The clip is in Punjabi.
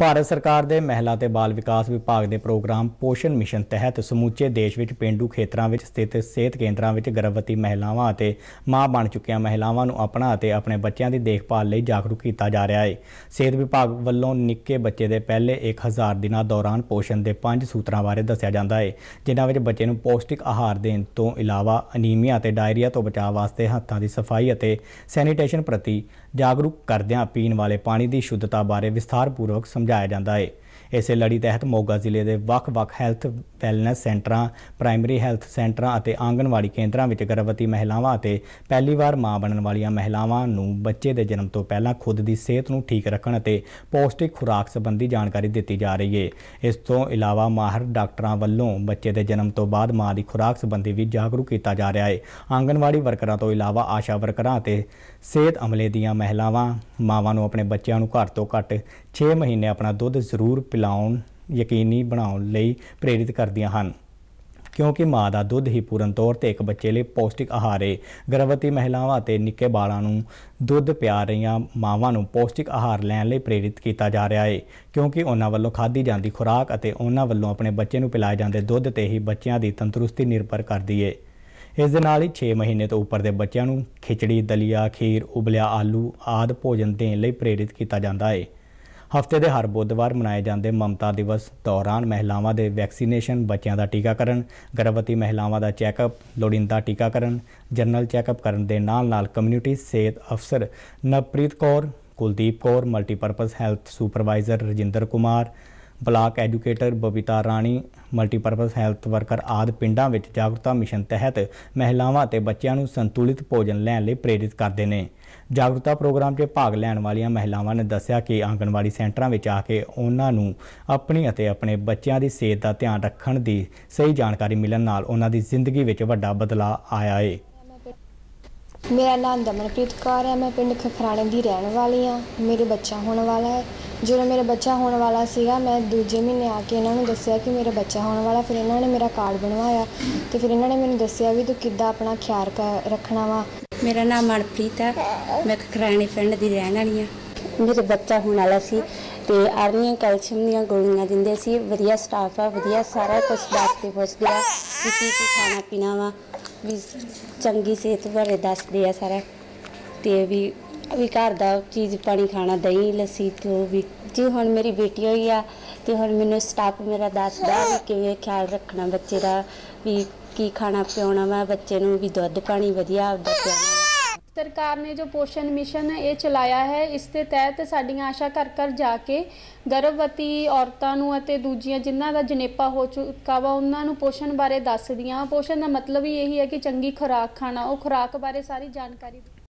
ਭਾਰਤ ਸਰਕਾਰ ਦੇ ਮਹਿਲਾ ਤੇ ਬਾਲ ਵਿਕਾਸ ਵਿਭਾਗ ਦੇ ਪ੍ਰੋਗਰਾਮ ਪੋਸ਼ਣ ਮਿਸ਼ਨ ਤਹਿਤ ਸਮੁੱਚੇ ਦੇਸ਼ ਵਿੱਚ ਪਿੰਡੂ ਖੇਤਰਾਂ ਵਿੱਚ ਸਥਿਤ ਸਿਹਤ ਕੇਂਦਰਾਂ ਵਿੱਚ ਗਰਭਵਤੀ ਮਹਿਲਾਵਾਂ ਅਤੇ ਮਾਂ ਬਣ ਚੁੱਕੀਆਂ ਮਹਿਲਾਵਾਂ ਨੂੰ ਆਪਣਾ ਅਤੇ ਆਪਣੇ ਬੱਚਿਆਂ ਦੀ ਦੇਖਭਾਲ ਲਈ ਜਾਗਰੂਕ ਕੀਤਾ ਜਾ ਰਿਹਾ ਹੈ ਸਿਹਤ ਵਿਭਾਗ ਵੱਲੋਂ ਨਿੱਕੇ ਬੱਚੇ ਦੇ ਪਹਿਲੇ 1000 ਦਿਨਾਂ ਦੌਰਾਨ ਪੋਸ਼ਣ ਦੇ ਪੰਜ ਸੂਤਰਾਂ ਬਾਰੇ ਦੱਸਿਆ ਜਾਂਦਾ ਹੈ ਜਿਨ੍ਹਾਂ ਵਿੱਚ ਬੱਚੇ ਨੂੰ ਪੌਸ਼ਟਿਕ ਆਹਾਰ ਦੇਣ ਤੋਂ ਇਲਾਵਾ ਅਨੀਮੀਆ ਅਤੇ ਡਾਇਰੀਆ ਤੋਂ ਬਚਾਅ ਵਾਸਤੇ ਹੱਥਾਂ ਦੀ ਸਫਾਈ ਅਤੇ ਸੈਨੀਟੇਸ਼ਨ ਪ੍ਰਤੀ ਜਾਗਰੂਕ ਕਰਦਿਆਂ ਪੀਣ ਵਾਲੇ ਪਾਣੀ ਦੀ ਸ਼ੁੱਧਤਾ ਬਾਰੇ ਵਿਸਥਾਰਪੂਰਵਕ ਸਮਝ dài đàn tay ਇਸੇ ਲੜੀ ਤਹਿਤ ਮੋਗਾ ਜ਼ਿਲ੍ਹੇ ਦੇ ਵੱਖ-ਵੱਖ ਹੈਲਥ ਵੈਲਨੈਸ ਸੈਂਟਰਾਂ ਪ੍ਰਾਇਮਰੀ ਹੈਲਥ ਸੈਂਟਰਾਂ ਅਤੇ ਆਂਗਣਵਾੜੀ ਕੇਂਦਰਾਂ ਵਿੱਚ ਗਰਭਵਤੀ ਮਹਿਲਾਵਾਂ ਅਤੇ ਪਹਿਲੀ ਵਾਰ ਮਾਂ ਬਣਨ ਵਾਲੀਆਂ ਮਹਿਲਾਵਾਂ ਨੂੰ ਬੱਚੇ ਦੇ ਜਨਮ ਤੋਂ ਪਹਿਲਾਂ ਖੁਦ ਦੀ ਸਿਹਤ ਨੂੰ ਠੀਕ ਰੱਖਣ ਅਤੇ ਪੌਸ਼ਟਿਕ ਖੁਰਾਕ ਸੰਬੰਧੀ ਜਾਣਕਾਰੀ ਦਿੱਤੀ ਜਾ ਰਹੀ ਹੈ ਇਸ ਤੋਂ ਇਲਾਵਾ ਮਾਹਰ ਡਾਕਟਰਾਂ ਵੱਲੋਂ ਬੱਚੇ ਦੇ ਜਨਮ ਤੋਂ ਬਾਅਦ ਮਾਂ ਦੀ ਖੁਰਾਕ ਸੰਬੰਧੀ ਵੀ ਜਾਗਰੂਕ ਕੀਤਾ ਜਾ ਰਿਹਾ ਹੈ ਆਂਗਣਵਾੜੀ ਵਰਕਰਾਂ ਤੋਂ ਇਲਾਵਾ ਆਸ਼ਾ ਵਰਕਰਾਂ ਅਤੇ ਸਿਹਤ ਅਮਲੇ ਦੀਆਂ ਮਹਿਲਾਵਾਂ ਮਾਵਾਂ ਨੂੰ ਆਪਣੇ ਬੱਚਿਆਂ ਨੂੰ ਘਰ ਤੋਂ ਘੱਟ 6 ਮਹੀਨੇ ਆਪਣਾ ਦੁੱਧ ਜ਼ਰੂਰ ਪਿਲਾਉਣ ਯਕੀਨੀ ਬਣਾਉਣ ਲਈ ਪ੍ਰੇਰਿਤ ਕਰਦੀਆਂ ਹਨ ਕਿਉਂਕਿ ਮਾਂ ਦਾ ਦੁੱਧ ਹੀ ਪੂਰਨ ਤੌਰ ਤੇ ਇੱਕ ਬੱਚੇ ਲਈ ਪੌਸ਼ਟਿਕ ਆਹਾਰ ਹੈ ਗਰਭਵਤੀ ਮਹਿਲਾਵਾਂ ਅਤੇ ਨਿੱਕੇ ਬਾਲਾਂ ਨੂੰ ਦੁੱਧ ਪਿਆ ਰਹੀਆਂ ਮਾਵਾਂ ਨੂੰ ਪੌਸ਼ਟਿਕ ਆਹਾਰ ਲੈਣ ਲਈ ਪ੍ਰੇਰਿਤ ਕੀਤਾ ਜਾ ਰਿਹਾ ਹੈ ਕਿਉਂਕਿ ਉਹਨਾਂ ਵੱਲੋਂ ਖਾਧੀ ਜਾਂਦੀ ਖੁਰਾਕ ਅਤੇ ਉਹਨਾਂ ਵੱਲੋਂ ਆਪਣੇ ਬੱਚੇ ਨੂੰ ਪਿਲਾਏ ਜਾਂਦੇ ਦੁੱਧ ਤੇ ਹੀ ਬੱਚਿਆਂ ਦੀ ਤੰਦਰੁਸਤੀ ਨਿਰਭਰ ਕਰਦੀ ਹੈ ਇਸ ਦੇ ਨਾਲ ਹੀ 6 ਮਹੀਨੇ ਤੋਂ ਉੱਪਰ ਦੇ ਬੱਚਿਆਂ ਨੂੰ ਖਿਚੜੀ ਦਲੀਆ ਖੀਰ ਉਬਲਿਆ ਆਲੂ ਆਦ ਭੋਜਨ ਦੇਣ ਲਈ ਪ੍ਰੇਰਿਤ ਕੀਤਾ ਜਾਂਦਾ ਹੈ ਹਫਤੇ ਦੇ ਹਰ ਬੁੱਧਵਾਰ ਮਨਾਏ ਜਾਂਦੇ ਮਮਤਾ ਦਿਵਸ ਦੌਰਾਨ ਮਹਿਲਾਵਾਂ ਦੇ ਵੈਕਸੀਨੇਸ਼ਨ ਬੱਚਿਆਂ ਦਾ ਟੀਕਾਕਰਨ ਗਰਭਵਤੀ ਮਹਿਲਾਵਾਂ ਦਾ ਚੈੱਕਅਪ ਲੋੜਿੰਦਾ ਟੀਕਾਕਰਨ ਜਨਰਲ ਚੈੱਕਅਪ ਕਰਨ ਦੇ ਨਾਲ-ਨਾਲ ਕਮਿਊਨਿਟੀ ਸਿਹਤ ਅਫਸਰ Navpreet Kaur Kuldeep Kaur multipurpose health supervisor Rajinder Kumar block educator Babita Rani multipurpose health worker ਆਦ ਪਿੰਡਾਂ ਵਿੱਚ ਜਾਗਰੂਕਤਾ ਮਿਸ਼ਨ ਤਹਿਤ ਮਹਿਲਾਵਾਂ ਅਤੇ ਬੱਚਿਆਂ ਨੂੰ ਸੰਤੁਲਿਤ ਭੋਜਨ ਲੈਣ ਲਈ ਪ੍ਰੇਰਿਤ ਕਰਦੇ ਨੇ ਜਾਗਰੂਕਤਾ ਪ੍ਰੋਗਰਾਮ 'ਚ ਭਾਗ ਲੈਣ ਵਾਲੀਆਂ ਮਹਿਲਾਵਾਂ ਨੇ ਦੱਸਿਆ ਕਿ ਆਂਗਣਵਾੜੀ ਸੈਂਟਰਾਂ ਵਿੱਚ ਆ ਕੇ ਉਹਨਾਂ ਨੂੰ ਆਪਣੀ ਅਤੇ ਆਪਣੇ ਬੱਚਿਆਂ ਦੀ ਸਿਹਤ ਦਾ ਧਿਆਨ ਰੱਖਣ ਦੀ ਸਹੀ ਜਾਣਕਾਰੀ ਮਿਲਣ ਨਾਲ ਉਹਨਾਂ ਦੀ ਜ਼ਿੰਦਗੀ ਵਿੱਚ ਵੱਡਾ ਬਦਲਾਅ ਆਇਆ ਹੈ ਮੇਰਾ ਨਾਮ ਦਮਨਪ੍ਰੀਤ ਕੌਰ ਹੈ ਮੈਂ ਪਿੰਡ ਖਖਰਾਣੇ ਦੀ ਰਹਿਣ ਵਾਲੀ ਹਾਂ ਮੇਰੇ ਬੱਚਾ ਹੋਣ ਵਾਲਾ ਹੈ ਜਦੋਂ ਮੇਰਾ ਬੱਚਾ ਹੋਣ ਵਾਲਾ ਸੀਗਾ ਮੈਂ ਦੂਜੇ ਮਹੀਨੇ ਆ ਕੇ ਇਹਨਾਂ ਨੂੰ ਦੱਸਿਆ ਕਿ ਮੇਰਾ ਬੱਚਾ ਹੋਣ ਵਾਲਾ ਫਿਰ ਇਹਨਾਂ ਨੇ ਮੇਰਾ ਕਾਰਡ ਬਣਵਾਇਆ ਤੇ ਫਿਰ ਇਹਨਾਂ ਨੇ ਮੈਨੂੰ ਦੱਸਿਆ ਵੀ ਤੂੰ ਕਿੱਦਾਂ ਆਪਣਾ ਖਿਆਲ ਰੱਖਣਾ ਵਾ ਮੇਰਾ ਨਾਮ ਮਨਪ੍ਰੀਤ ਹੈ ਮੈਂ ਖਖਰਾਣੇ ਪਿੰਡ ਦੀ ਰਹਿਣ ਵਾਲੀ ਹਾਂ ਮੇਰਾ ਬੱਚਾ ਹੋਣ ਵਾਲਾ ਸੀ ਤੇ ਆਰਨੀਆਂ ਕੈਲਸ਼ੀਅਮ ਦੀਆਂ ਗੋਲੀਆਂ ਦਿੰਦੇ ਸੀ ਵਧੀਆ ਸਟਾਫ ਆ ਵਧੀਆ ਸਾਰਾ ਕੁਝ ਦੱਸਦੇ ਪੁੱਛਦੇ ਆ ਕਿ ਕੀ ਕੀ ਖਾਣਾ ਪੀਣਾ ਵਾ ਵੀ ਚੰਗੀ ਸਿਹਤ ਬਾਰੇ ਦੱਸਦੇ ਆ ਸਾਰਾ ਤੇ ਵੀ ਵੀ ਘਰ ਦਾ ਚੀਜ਼ ਪਾਣੀ ਖਾਣਾ ਦਹੀਂ ਲੱਸੀ ਤੋਂ ਵੀ ਜੀ ਹੁਣ ਮੇਰੀ ਬੇਟੀ ਹੋਈ ਆ ਤੇ ਹੁਣ ਮੈਨੂੰ ਸਟਾਫ ਮੇਰਾ ਦੱਸਦਾ ਵੀ ਕਿਵੇਂ ਖਿਆਲ ਰੱਖਣਾ ਬੱਚੇ ਦਾ ਵੀ ਕੀ ਖਾਣਾ ਪਿਉਣਾ ਵਾ ਬੱਚੇ ਨੂੰ ਵੀ ਦੁੱਧ ਪਾਣੀ ਵਧੀਆ ਆਪਦਾ ਪਿਆਣਾ ਸਰਕਾਰ ਨੇ ਜੋ ਪੋਸ਼ਣ ਮਿਸ਼ਨ ਇਹ ਚਲਾਇਆ ਹੈ ਇਸ ਦੇ ਤਹਿਤ ਸਾਡੀਆਂ ਆਸ਼ਾ ਘਰ ਘਰ ਜਾ ਕੇ ਗਰਭਵਤੀ ਔਰਤਾਂ ਨੂੰ ਅਤੇ ਦੂਜੀਆਂ ਜਿਨ੍ਹਾਂ ਦਾ ਜਨੇਪਾ ਹੋ ਚੁੱਕਾ ਵਾ ਉਹਨਾਂ ਨੂੰ ਪੋਸ਼ਣ ਬਾਰੇ ਦੱਸਦੀਆਂ ਪੋਸ਼ਣ ਦਾ ਮਤਲਬ ਹੀ ਇਹੀ ਹੈ ਕਿ ਚੰਗੀ ਖੁਰਾਕ ਖਾਣਾ ਉਹ ਖੁਰਾਕ ਬਾਰੇ ਸਾਰੀ ਜਾਣਕਾਰੀ